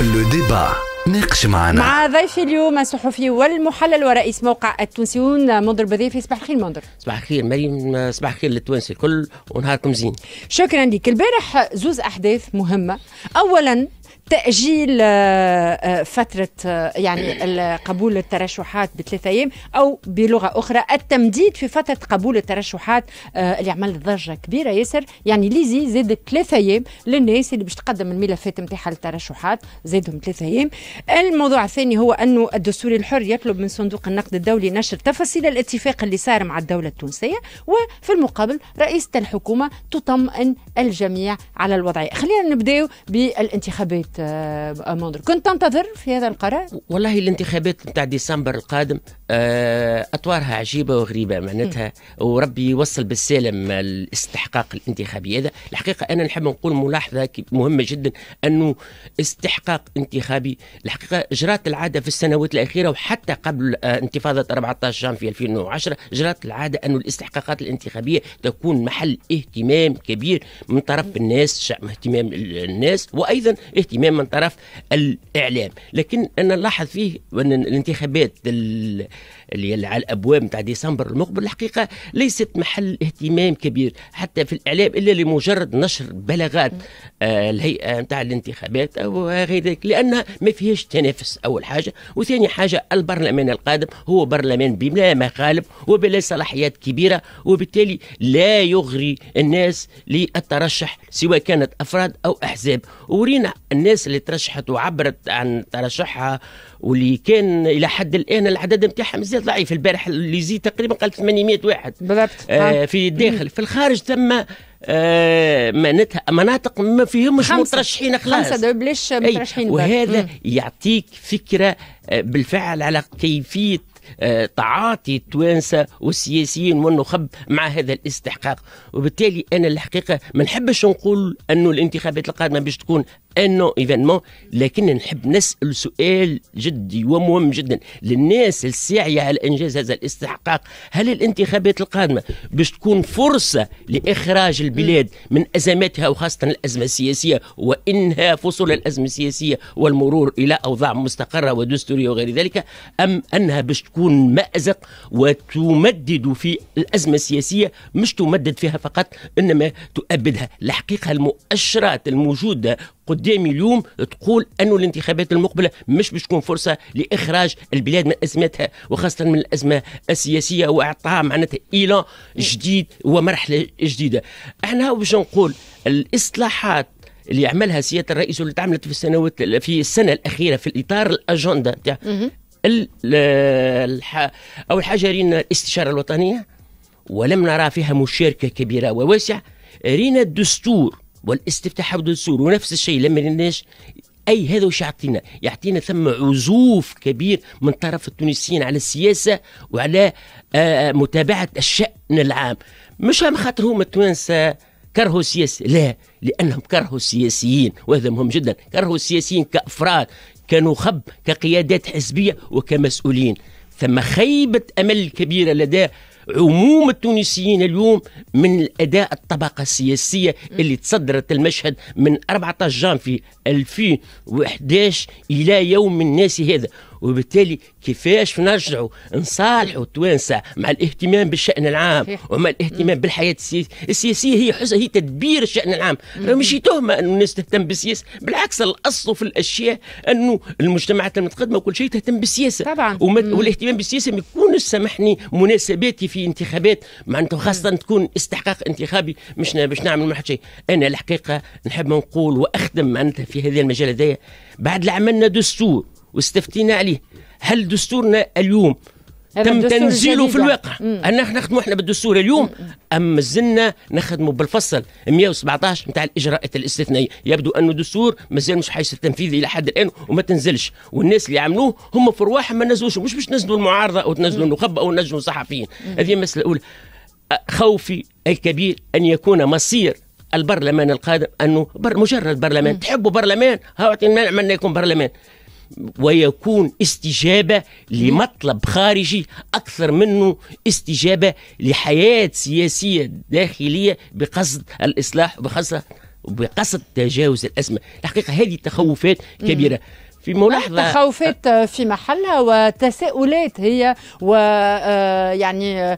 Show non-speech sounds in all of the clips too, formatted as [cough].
لو ديبا ناقش معنا مع ضيفي اليوم الصحفي والمحلل ورئيس موقع التونسيون منذر بذيفي صباح الخير منذر صباح الخير مريم صباح الخير للتوانسه الكل ونهاركم زين شكرا لك البارح زوز احداث مهمه اولا تاجيل آه، آه، فتره آه، يعني [coughs] قبول الترشحات بثلاثة ايام او بلغه اخرى التمديد في فتره قبول الترشحات اللي عملت ضجه كبيره ياسر يعني ليزي زادت ثلاثة ايام للناس اللي باش تقدم الملفات نتاعها للترشحات زادهم ثلاثة ايام الموضوع الثاني هو انه الدستور الحر يطلب من صندوق النقد الدولي نشر تفاصيل الاتفاق اللي صار مع الدوله التونسيه وفي المقابل رئيسه الحكومه تطمئن الجميع على الوضع خلينا نبداو بالانتخابات آه، موندر كنت تنتظر في هذا القرار؟ والله الانتخابات نتاع ديسمبر القادم آه، أطوارها عجيبة وغريبة معناتها وربي يوصل بالسالم الاستحقاق الانتخابي هذا الحقيقة أنا نحب نقول ملاحظة مهمة جدا أنه استحقاق انتخابي الحقيقة جرات العادة في السنوات الأخيرة وحتى قبل آه، انتفاضة 14 في 2010 جرات العادة أنه الاستحقاقات الانتخابية تكون محل اهتمام كبير من طرف الناس اهتمام الناس وأيضا اهتمام اهتمام من طرف الاعلام لكن انا نلاحظ فيه ان الانتخابات اللي على الابواب نتاع ديسمبر المقبل الحقيقه ليست محل اهتمام كبير حتى في الاعلام الا لمجرد نشر بلاغات آه الهيئه نتاع الانتخابات او غير ذلك لانها ما فيهاش تنافس اول حاجه وثاني حاجه البرلمان القادم هو برلمان بلا مخالب وبلا صلاحيات كبيره وبالتالي لا يغري الناس للترشح سواء كانت افراد او احزاب ورينا الناس الناس اللي ترشحت وعبرت عن ترشحها واللي كان الى حد الان العدد نتاعها مازال ضعيف البارح اللي زي تقريبا قال 800 واحد بالضبط آه في الداخل في الخارج تم آه مناطق ما فيهمش مترشحين خلاص خمسة بلاش مترشحين وهذا مم. يعطيك فكره آه، بالفعل على كيفيه آه، تعاطي التوانسه والسياسيين والنخب مع هذا الاستحقاق وبالتالي انا الحقيقه ما نحبش نقول انه الانتخابات القادمه باش تكون نو ايفينمون لكن نحب نسال سؤال جدي ومهم جدا للناس الساعيه على انجاز هذا الاستحقاق هل الانتخابات القادمه باش تكون فرصه لاخراج البلاد من ازماتها وخاصه الازمه السياسيه وانهاء فصول الازمه السياسيه والمرور الى اوضاع مستقره ودستوريه وغير ذلك ام انها باش تكون مازق وتمدد في الازمه السياسيه مش تمدد فيها فقط انما تؤبدها الحقيقه المؤشرات الموجوده قدامي اليوم تقول أنه الانتخابات المقبلة مش باش تكون فرصة لإخراج البلاد من أزمتها وخاصة من الأزمة السياسية واعطاء معناتها الى جديد ومرحلة جديدة احنا باش نقول الإصلاحات اللي عملها سياده الرئيس واللي تعملت في السنوات في السنه الاخيره في الاطار الاجنده نتاع اول حاجه رينا الاستشاره الوطنيه ولم نرى فيها مشاركه كبيره وواسعه رينا الدستور والاستفتاح حول السور ونفس الشيء لما لناش اي هذا وش يعطينا يعطينا ثم عزوف كبير من طرف التونسيين على السياسه وعلى آه، آه، متابعه الشان العام مش هم خاطر هما التوانسه كرهوا السياسه، لا لانهم كرهوا السياسيين وهذا مهم جدا كرهوا السياسيين كافراد كنخب كقيادات حزبيه وكمسؤولين ثم خيبه امل كبيره لدى عموم التونسيين اليوم من الاداء الطبقه السياسيه اللي تصدرت المشهد من 14 جانفي 2011 الى يوم الناس هذا وبالتالي كيفاش نرجعوا نصالحوا توانسه مع الاهتمام بالشان العام ومع الاهتمام بالحياه السياسيه السياسيه هي حس هي تدبير الشان العام مش تهمه انه الناس تهتم بالسياسه بالعكس الاصل في الاشياء انه المجتمعات المتقدمه وكل شيء تهتم بالسياسه طبعا ومت... والاهتمام بالسياسه ما يكونش سامحني مناسباتي في انتخابات معناته خاصه تكون استحقاق انتخابي مش باش نعمل ما شيء انا الحقيقه نحب نقول وأخدم معناتها في هذا المجال هذايا بعد اللي عملنا دستور واستفتينا عليه هل دستورنا اليوم تم تنزيله في الواقع انا احنا نخدموا احنا بالدستور اليوم ام مازلنا نخدموا بالفصل 117 نتاع الاجراءات الاستثنائيه يبدو انه الدستور مازال مش حيث التنفيذ الى حد الان وما تنزلش والناس اللي عملوه هم في رواحهم ما نزلوش مش باش نزلوا المعارضه او تنزلوا النخب او نزلوا الصحفيين هذه المساله الاولى خوفي الكبير ان يكون مصير البرلمان القادم انه بر مجرد برلمان تحبوا برلمان هاو عملنا يكون برلمان ويكون استجابة لمطلب خارجي أكثر منه استجابة لحياة سياسية داخلية بقصد الإصلاح وبقصد تجاوز الأزمة الحقيقة هذه تخوفات كبيرة مم. في ملاحظة أه، تخوفات آه، في محلها وتساؤلات هي و آه، يعني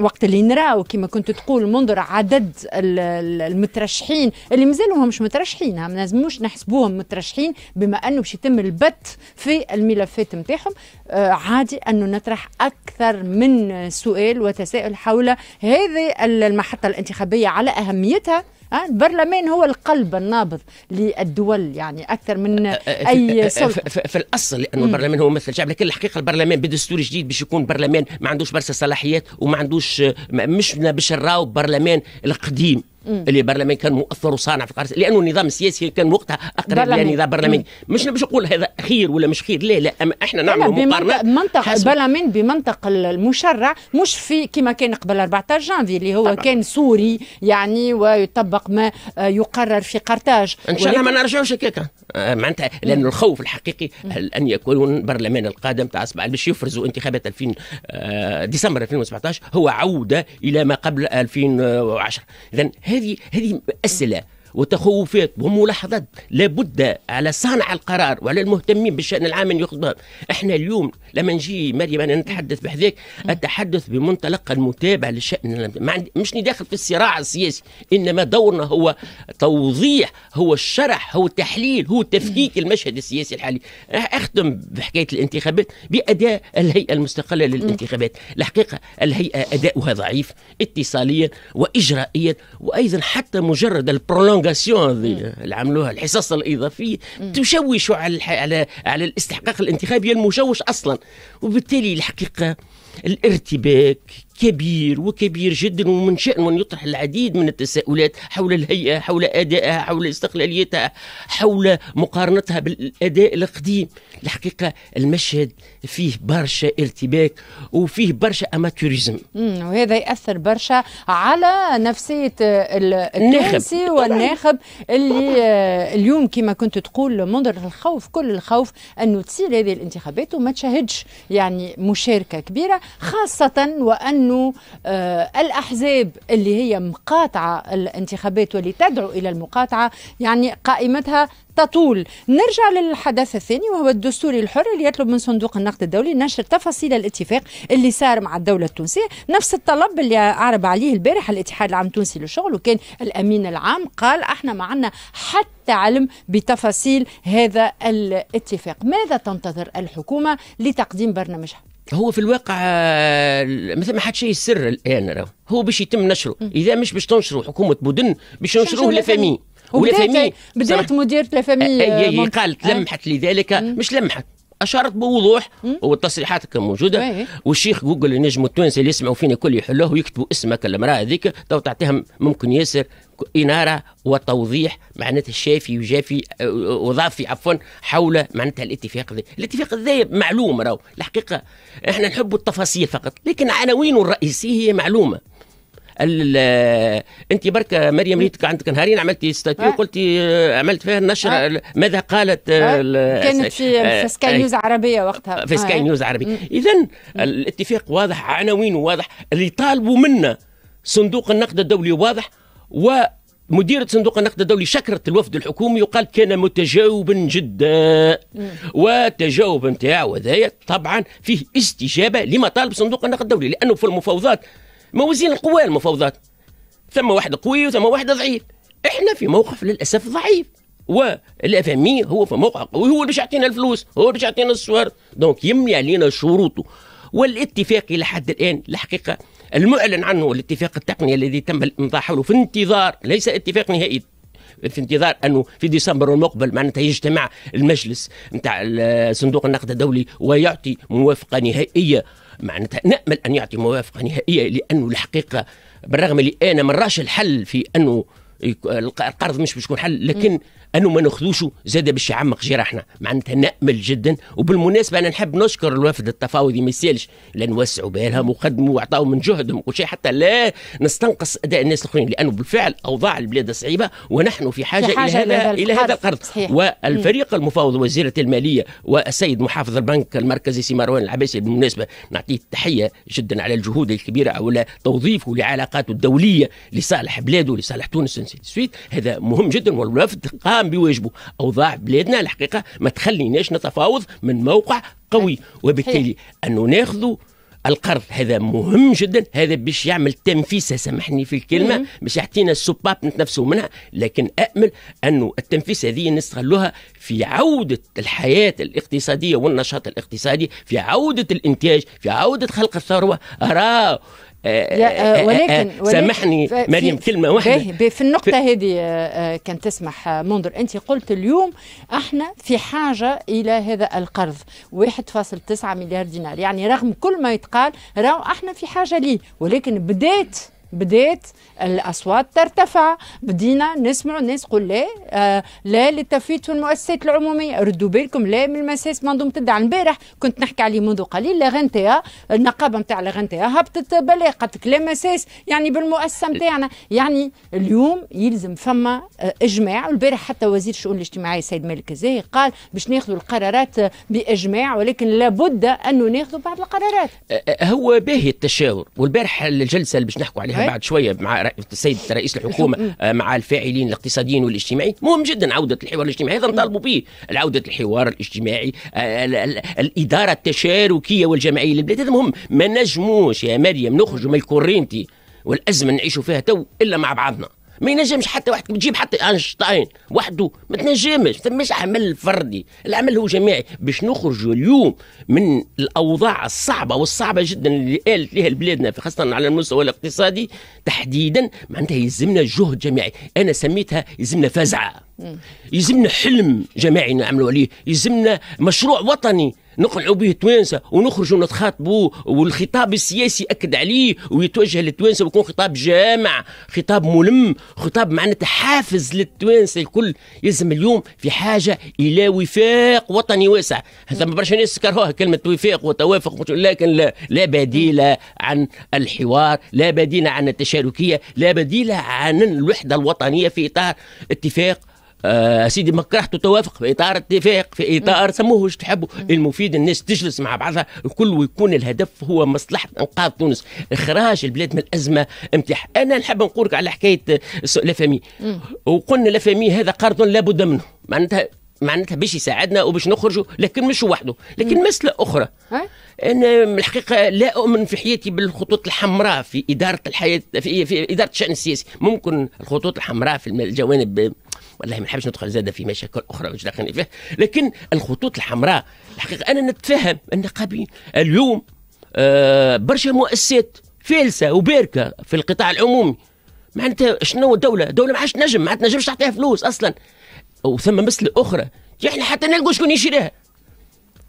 وقت اللي نراو كما كنت تقول منظر عدد المترشحين اللي مازالوا مش مترشحين ما لازموش نحسبوهم مترشحين بما انه باش يتم البت في الملفات نتاعهم عادي انه نطرح اكثر من سؤال وتساؤل حول هذه المحطه الانتخابيه على اهميتها آه، البرلمان هو القلب النابض للدول يعني اكثر من أه، أه، اي سلطه في الاصل لانه البرلمان هو مثل الشعب لكن الحقيقه البرلمان بدستور جديد باش يكون برلمان ما عندوش برشا صلاحيات وما عندوش مش باش نراو برلمان القديم اللي برلمان كان مؤثر وصانع في قرار لانه النظام السياسي كان وقتها اقرب الى نظام برلماني مش باش نقول هذا خير ولا مش خير لا لا اما احنا نعمل مقارنه منطق برلمان بمنطق المشرع مش في كما كان قبل 14 جانفي اللي هو طبعا. كان سوري يعني ويطبق ما يقرر في قرطاج ان شاء الله ما نرجعوش هكاك آه، معناتها لان الخوف الحقيقي هل ان يكون برلمان القادم تاع باش يفرزوا انتخابات 2000 آه، ديسمبر 2017 هو عوده الى ما قبل 2010 اذا هذه هذه اسئله وتخوفات وملاحظات لابد على صانع القرار وعلى المهتمين بالشان العام ان ياخذوها احنا اليوم لما نجي مريم انا نتحدث بحذاك اتحدث بمنطلق المتابعه للشان مش داخل في الصراع السياسي انما دورنا هو توضيح هو الشرح هو التحليل هو تفكيك المشهد السياسي الحالي اختم بحكايه الانتخابات باداء الهيئه المستقله للانتخابات الحقيقه الهيئه اداؤها ضعيف اتصاليا واجرائيا وايضا حتى مجرد البرولونج الالونغاسيون هذه اللي عملوها الحصص الاضافيه تشوش على الح... على على الاستحقاق الانتخابي المشوش اصلا وبالتالي الحقيقه الارتباك كبير وكبير جدا ومن شأنه أن يطرح العديد من التساؤلات حول الهيئة حول أدائها حول استقلاليتها حول مقارنتها بالأداء القديم الحقيقة المشهد فيه برشا ارتباك وفيه برشا أماتوريزم وهذا يأثر برشا على نفسية التونسي والناخب اللي آه، اليوم كما كنت تقول منظر الخوف كل الخوف أنه تصير هذه الانتخابات وما تشاهدش يعني مشاركة كبيرة خاصة وأن انه آه، الاحزاب اللي هي مقاطعه الانتخابات واللي تدعو الى المقاطعه يعني قائمتها تطول نرجع للحدث الثاني وهو الدستور الحر اللي يطلب من صندوق النقد الدولي نشر تفاصيل الاتفاق اللي صار مع الدوله التونسيه نفس الطلب اللي اعرب عليه البارح الاتحاد العام التونسي للشغل وكان الامين العام قال احنا ما عندنا حتى تعلم بتفاصيل هذا الاتفاق ماذا تنتظر الحكومه لتقديم برنامجها هو في الواقع آه، مثل ما حد شيء السر الان راه هو باش يتم نشره اذا مش باش تنشره حكومه مدن باش ينشروه لفامي ولا فامي بدات مديرة لافامي آه، آه، قالت لمحت لذلك مش لمحت اشارت بوضوح والتصريحات كانت موجوده إيه. والشيخ جوجل النجم التونسي اللي يسمعوا فينا كل يحلوه ويكتبوا اسمك المراه هذيك تو تعطيهم ممكن ياسر إنارة وتوضيح معناتها الشافي وجافي آه، وضافي عفوا حول معناتها الاتفاق ذي الاتفاق ذا معلوم راهو الحقيقة احنا نحب التفاصيل فقط لكن عناوينه الرئيسية هي معلومة انت برك مريم ريتك عندك نهارين عملتي ستاتيو آه. قلتي عملت فيها النشر آه. ماذا قالت آه. كانت في سكاي نيوز عربيه وقتها في سكاي نيوز عربيه اذا الاتفاق واضح عناوينه واضح اللي طالبوا منا صندوق النقد الدولي واضح و مديرة صندوق النقد الدولي شكرت الوفد الحكومي وقال كان متجاوبا جدا والتجاوب نتاعو هذايا طبعا فيه استجابه لمطالب صندوق النقد الدولي لانه في المفاوضات موازين القوى المفاوضات ثم واحد قوي وثم واحد ضعيف احنا في موقف للاسف ضعيف والافامي هو في موقع قوي هو اللي باش يعطينا الفلوس هو اللي باش يعطينا الصور دونك يملي علينا شروطه والاتفاق الى حد الان الحقيقه المعلن عنه الاتفاق التقني الذي تم الامضاء حوله في انتظار ليس اتفاق نهائي في انتظار انه في ديسمبر المقبل معناتها يجتمع المجلس نتاع صندوق النقد الدولي ويعطي موافقه نهائيه معناتها نامل ان يعطي موافقه نهائيه لانه الحقيقه بالرغم اللي انا من راش الحل في انه القرض مش باش يكون حل لكن انه ما ناخذوش زاد باش يعمق جراحنا معناتها نامل جدا وبالمناسبه انا نحب نشكر الوفد التفاوضي ما يسالش لان وسعوا بالهم وخدموا واعطاوا من جهدهم وكل شيء حتى لا نستنقص اداء الناس الاخرين لانه بالفعل اوضاع البلاد صعيبه ونحن في حاجه, في حاجة الى هذا الى هذا القرض والفريق المفاوض وزيره الماليه والسيد محافظ البنك المركزي سي مروان العباسي بالمناسبه نعطيه التحيه جدا على الجهود الكبيره او توظيفه لعلاقاته الدوليه لصالح بلاده ولصالح تونس وسيد سويت هذا مهم جدا والوفد قام بواجبه اوضاع بلادنا الحقيقه ما تخليناش نتفاوض من موقع قوي وبالتالي انه ناخذ القرض هذا مهم جدا هذا باش يعمل تنفيسه سامحني في الكلمه باش يعطينا السباب نتنفسوا منها لكن امل انه التنفيسه هذه نستغلوها في عوده الحياه الاقتصاديه والنشاط الاقتصادي في عوده الانتاج في عوده خلق الثروه أراه آه، آه، آه، ولكن, ولكن سامحني مريم كلمه واحده في النقطه هذه كان تسمح منذر انت قلت اليوم احنا في حاجه الى هذا القرض 1.9 مليار دينار يعني رغم كل ما يتقال راه احنا في حاجه ليه ولكن بدات بدات الاصوات ترتفع بدينا نسمع الناس تقول لا آه، لا للتفويت في المؤسسات العموميه ردوا بالكم لا من المساس منظومه الدعم البارح كنت نحكي عليه منذ قليل لغنتيا النقابه نتاع لغنتيا هبطت بلاقت لا مساس يعني بالمؤسسه نتاعنا يعني اليوم يلزم فما آه، اجماع والبارح حتى وزير الشؤون الاجتماعيه السيد مالك الزاهي قال باش ناخذوا القرارات باجماع ولكن لابد انه ناخذوا بعض القرارات آه، هو باهي التشاور والبارح الجلسه اللي باش نحكوا عليها بعد شويه مع السيد رئيس الحكومه آه، مع الفاعلين الاقتصاديين والاجتماعيين مهم جدا عوده الحوار الاجتماعي هذا نطالبوا به عوده الحوار الاجتماعي آه، الاداره التشاركيه والجماعيه للبلاد هذا مهم ما نجموش يا مريم نخرجوا من الكورينتي والازمه نعيشوا فيها تو الا مع بعضنا ما ينجمش حتى واحد تجيب حتى اينشتاين وحده ما تنجمش فماش عمل فردي العمل هو جماعي باش نخرجوا اليوم من الاوضاع الصعبه والصعبه جدا اللي قالت لها بلادنا خاصه على المستوى الاقتصادي تحديدا معناتها يلزمنا جهد جماعي انا سميتها يلزمنا فزعه يلزمنا حلم جماعي نعملوا عليه يلزمنا مشروع وطني نقنعوا به التوانسه ونخرجوا نتخاطبوا والخطاب السياسي اكد عليه ويتوجه للتوانسه ويكون خطاب جامع خطاب ملم خطاب معناتها حافز للتوانسه الكل يلزم اليوم في حاجه الى وفاق وطني واسع ثم برشا ناس كرهوها كلمه وفاق وتوافق لكن لا, لا بديل عن الحوار لا بديل عن التشاركيه لا بديل عن الوحده الوطنيه في اطار اتفاق آه سيدي مقترحته توافق في اطار اتفاق في اطار سموه واش تحبوا المفيد الناس تجلس مع بعضها الكل ويكون الهدف هو مصلحه انقاذ تونس اخراج البلاد من الازمه امتح انا نحب نقول على حكايه لافامي وقلنا لافامي هذا قرض لابد منه معناتها معناتها باش يساعدنا وباش نخرجوا لكن مش وحده لكن مسألة أخرى أنا الحقيقة لا أؤمن في حياتي بالخطوط الحمراء في إدارة الحياة في, في إدارة الشأن السياسي ممكن الخطوط الحمراء في الجوانب والله ما نحبش ندخل زاده في مشاكل اخرى مش داخلين فيها لكن الخطوط الحمراء الحقيقه انا نتفهم النقابين اليوم آه برشا مؤسسات فلسه وباركه في القطاع العمومي معناتها شنو الدوله؟ الدوله ما عادش تنجم ما عاد تنجمش تعطيها فلوس اصلا وثم مثل أخرى احنا حتى نلقوا شكون يشريها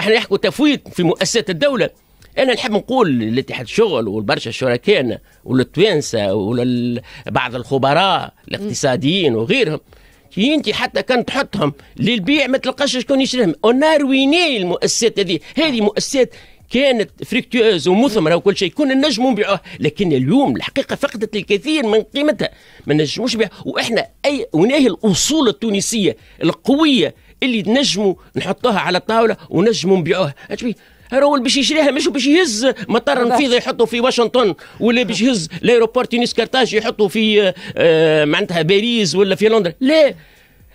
احنا نحكوا تفويض في مؤسسات الدولة أنا نحب نقول لاتحاد الشغل والبرشا شركائنا وللتوانسه ولبعض الخبراء الاقتصاديين وغيرهم كي انت حتى كان تحطهم للبيع ما تلقاش شكون يشريهم اونار ويني المؤسسات هذه هذه مؤسسات كانت فريكتوز ومثمرة وكل شيء كنا نجم نبيعوها لكن اليوم الحقيقة فقدت الكثير من قيمتها ما نجموش بها وإحنا أي وناهي الأصول التونسية القوية اللي نجموا نحطوها على الطاولة ونجموا نبيعوها راهو باش يشريها مش باش يهز مطار نفيضه يحطه في واشنطن ولا باش يهز لايروبورت يونيس كارتاج يحطه في آه، معناتها باريس ولا في لندن لا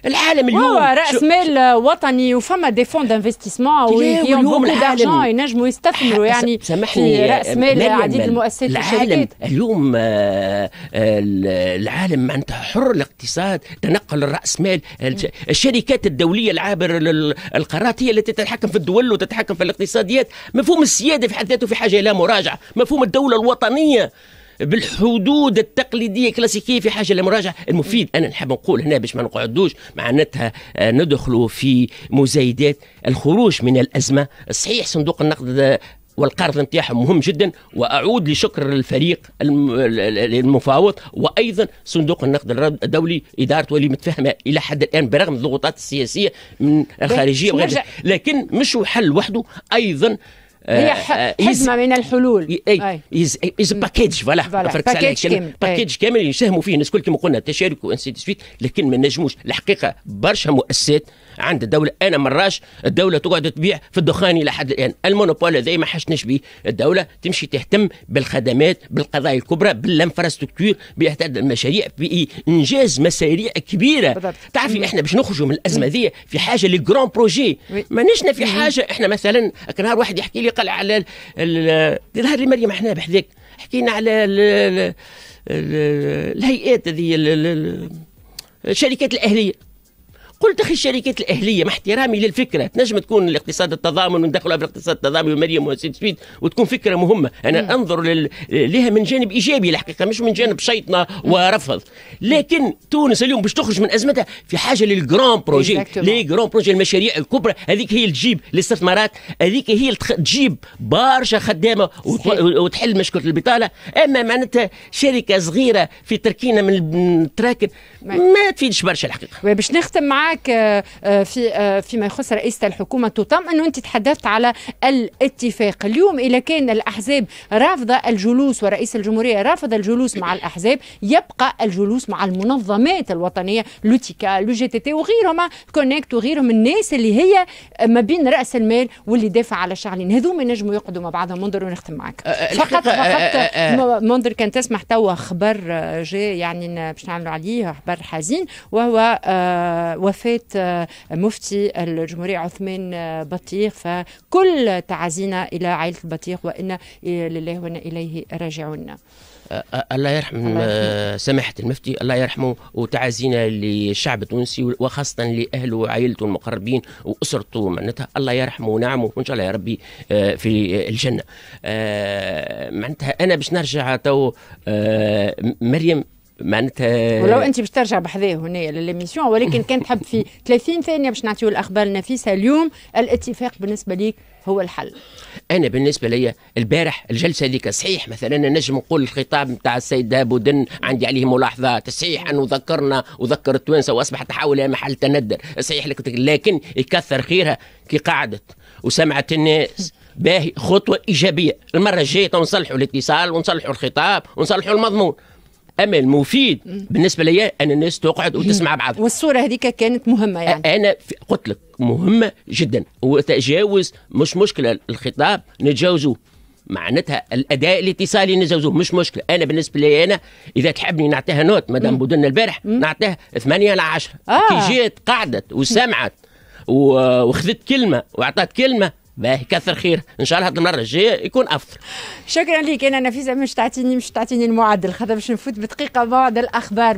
العالم اليوم راس مال وطني وفما دي فون دانفستيسمون بوكو دارجون ينجموا يستثمروا يعني سامحني راس آه، مال عديد المؤسسات العالم اليوم آه، آه، العالم معناتها حر الاقتصاد تنقل الراس مال الشركات الدوليه العابر القارات هي التي تتحكم في الدول وتتحكم في الاقتصاديات مفهوم السياده في حد ذاته في حاجه الى مراجعه مفهوم الدوله الوطنيه بالحدود التقليديه الكلاسيكيه في حاجه لمراجعه المفيد انا نحب نقول هنا باش ما نقعدوش معناتها آه، ندخلوا في مزايدات الخروج من الازمه صحيح صندوق النقد والقرض نتاعهم مهم جدا واعود لشكر الفريق المفاوض وايضا صندوق النقد الدولي ادارته اللي متفاهمه الى حد الان برغم الضغوطات السياسيه من الخارجيه وغيرها لكن مش حل وحده ايضا هي آه، آه، حزمه من الحلول اي اي باكيج فوالا باكيج كامل باكيج كامل يساهموا فيه الناس كل كما قلنا التشارك وانسي سويت لكن ما نجموش الحقيقه برشا مؤسسات عند الدوله انا مراش الدوله تقعد تبيع في الدخان الى حد الان المونوبول هذا ما حشناش به الدوله تمشي تهتم بالخدمات بالقضايا الكبرى بالانفراستركتور باعداد المشاريع بانجاز مشاريع كبيره تعرفي احنا باش نخرجوا من الازمه ذي في حاجه لجران بروجي نشنا في حاجه احنا مثلا نهار واحد يحكي لي قال على نهار اللي مريم احنا بحذاك حكينا على الهيئات هذه الشركات الاهليه قلت اخي الشركات الاهليه مع احترامي للفكره تنجم تكون الاقتصاد التضامن وندخلها في الاقتصاد التضامن ومريم وسيد سويد وتكون فكره مهمه انا م. انظر لل... لها من جانب ايجابي الحقيقه مش من جانب شيطنه ورفض لكن تونس اليوم باش تخرج من ازمتها في حاجه للجران بروجي لي جران بروجي المشاريع الكبرى هذيك هي اللي تجيب الاستثمارات هذيك هي اللي تجيب برشا خدامه وت... وتحل مشكله البطاله اما معناتها شركه صغيره في تركينا من التراكن ما تفيدش برشا الحقيقه باش نختم معاك معك آه، آه، في آه، فيما يخص رئيسة الحكومة تطم أنه أنت تحدثت على الاتفاق اليوم إذا كان الأحزاب رافضة الجلوس ورئيس الجمهورية رافض الجلوس مع الأحزاب يبقى الجلوس مع المنظمات الوطنية لوتيكا لو جي تي تي وغيرهم كونكت وغيرهم الناس اللي هي ما بين رأس المال واللي دافع على الشغلين هذوما نجموا يقعدوا مع بعضهم منظر ونختم معك فقط فقط منظر كان تسمح توا خبر جاء يعني باش نعملوا عليه خبر حزين وهو وفاة وفاة مفتي الجمهورية عثمان آه، بطيخ فكل تعزينا إلى عائلة البطيخ وإن لله وانا إليه راجعون الله يرحم آه، سماحة المفتي الله يرحمه وتعازينا للشعب التونسي وخاصة لأهله وعائلته المقربين وأسرته معناتها الله يرحمه ونعمه وإن شاء الله يا ربي آه، في الجنة معناتها أنا باش نرجع تو مريم معناتها ولو انت باش ترجع بحذاه هنا للميسيون ولكن كان تحب في 30 [laughs] ثانيه باش نعطيو الاخبار النفيسه اليوم الاتفاق بالنسبه ليك هو الحل انا بالنسبه لي البارح الجلسه هذيك صحيح مثلا نجم نقول الخطاب نتاع السيد بودن عندي عليه ملاحظات صحيح انه ذكرنا وذكر التوانسه واصبحت الى محل تندر صحيح لك لكن يكثر خيرها كي قعدت وسمعت الناس باهي خطوه ايجابيه المره الجايه نصلحوا الاتصال ونصلحوا الخطاب ونصلحوا المضمون امل مفيد بالنسبه ليا ان الناس تقعد وتسمع بعضها والصوره هذيك كانت مهمه يعني انا قلت لك مهمه جدا وتجاوز مش مشكله الخطاب نتجاوزوه معناتها الاداء الاتصالي نتجاوزوه مش مشكله انا بالنسبه لي انا اذا تحبني نعطيها نوت مدام بودن البارح نعطيها 8 على 10 آه. كي جات قعدت وسمعت وخذت كلمه واعطت كلمه باهي كثر خير ان شاء الله المره الجايه يكون افضل شكرا لك انا نفيسه مش تعطيني مش تعطيني المعدل خاطر باش نفوت بدقيقه بعد الاخبار